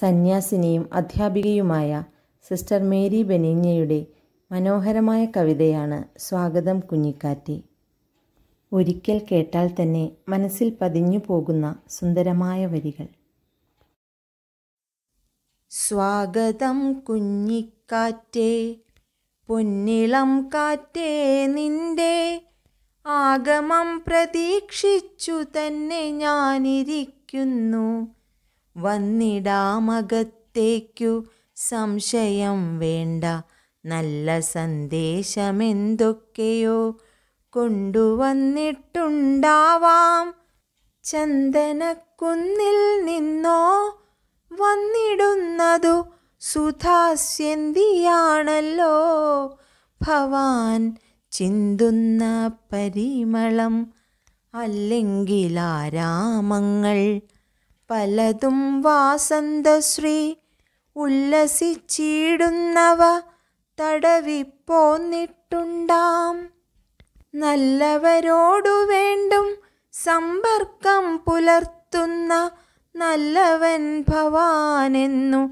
സന്യാസിനിയും അധ്യാപികയുമായ sister Mary ബെനീഞ്ഞയുടെ മനോഹരമായ കവിതയാണ് സ്വാഗതം കുഞ്ഞിക്കാറ്റി ഒരിക്കൽ കേട്ടാൽ തന്നെ മനസ്സിൽ പതിഞ്ഞു പോകുന്ന സുന്ദരമായ വരികൾ സ്വാഗതം കുഞ്ഞിക്കാറ്റേ പൊന്നിളം കാറ്റേ നിന്റെ ആഗമം പ്രതീക്ഷിച്ചു തന്നെ ഞാനിരിക്കുന്നു വന്നിടാമകത്തേക്കു സംശയം വേണ്ട നല്ല സന്ദേശമെന്തൊക്കെയോ കൊണ്ടുവന്നിട്ടുണ്ടാവാം ചന്ദനക്കുന്നിൽ നിന്നോ വന്നിടുന്നതു സുധാസ്യന്തിയാണല്ലോ ഭവാൻ ചിന്തുന്ന പരിമളം അല്ലെങ്കിലാരാമങ്ങൾ ആരാമങ്ങൾ പലതും വാസന്തശ്രീ ഉല്ലസിച്ചിടുന്നവ തടവിപ്പോന്നിട്ടുണ്ടാം നല്ലവരോടു വേണ്ടും സമ്പർക്കം പുലർത്തുന്ന നല്ലവൻ ഭവാനെന്നു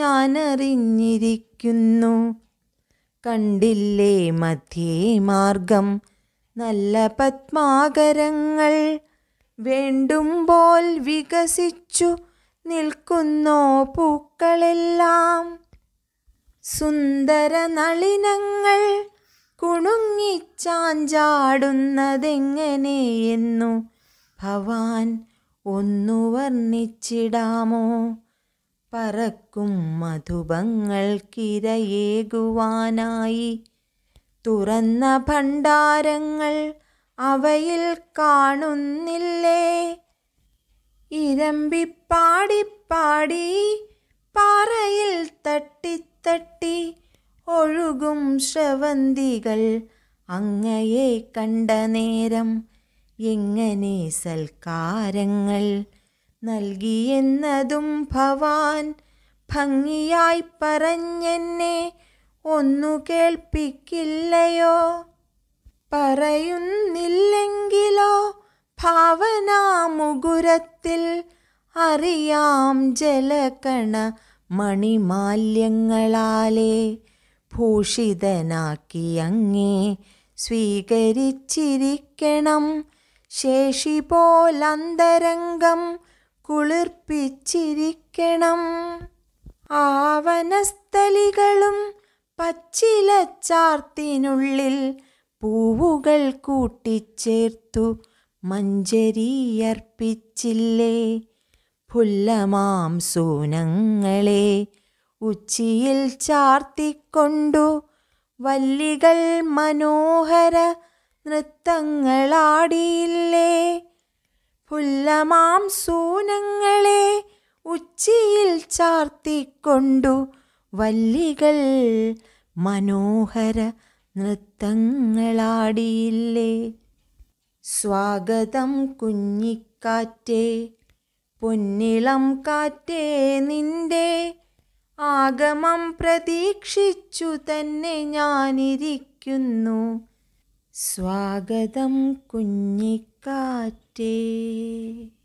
ഞാനറിഞ്ഞിരിക്കുന്നു കണ്ടില്ലേ മധ്യേ മാർഗം നല്ല പത്മാകരങ്ങൾ വേണ്ടുമ്പോൾ വികസിച്ചു നിൽക്കുന്നോ പൂക്കളെല്ലാം സുന്ദര നളിനങ്ങൾ കുണുങ്ങിച്ചാഞ്ചാടുന്നതെങ്ങനെയെന്നു ഭവാൻ ഒന്നു വർണ്ണിച്ചിടാമോ പറക്കും മധുബങ്ങൾക്കിരയേകുവാനായി തുറന്ന ഭണ്ഡാരങ്ങൾ അവയിൽ കാണുന്നില്ലേ ഇരമ്പി പാടി പാടി പാറയിൽ തട്ടിത്തട്ടി ഒഴുകും ശ്രവന്തികൾ അങ്ങയെ കണ്ട നേരം എങ്ങനെ സൽക്കാരങ്ങൾ നൽകിയെന്നതും ഭവാൻ ഭംഗിയായി പറഞ്ഞെന്നെ ഒന്നു കേൾപ്പിക്കില്ലയോ പറയുന്നില്ലെങ്കിലോ ഭാവനാമുകുരത്തിൽ അറിയാം ജലകണ മണിമാല്യങ്ങളാലെ ഭൂഷിതനാക്കി അങ്ങേ സ്വീകരിച്ചിരിക്കണം ശേഷി പോലന്തരംഗം കുളിർപ്പിച്ചിരിക്കണം ആവനസ്ഥലികളും പച്ചിലച്ചാർത്തിനുള്ളിൽ പൂവുകൾ കൂട്ടിച്ചേർത്തു മഞ്ചരിയർപ്പിച്ചില്ലേ പുല്ലമാം സൂനങ്ങളെ ഉച്ചിയിൽ ചാർത്തിക്കൊണ്ടു വല്ലികൾ മനോഹര നൃത്തങ്ങളാടിയില്ലേ പുല്ലമാം സൂനങ്ങളെ ഉച്ചിയിൽ ചാർത്തിക്കൊണ്ടു വല്ലികൾ മനോഹര നൃത്തങ്ങളാടിയില്ലേ സ്വാഗതം കുഞ്ഞിക്കാറ്റേ പൊന്നിളം കാറ്റേ നിന്റെ ആഗമം പ്രതീക്ഷിച്ചു തന്നെ ഞാനിരിക്കുന്നു സ്വാഗതം കുഞ്ഞിക്കാറ്റേ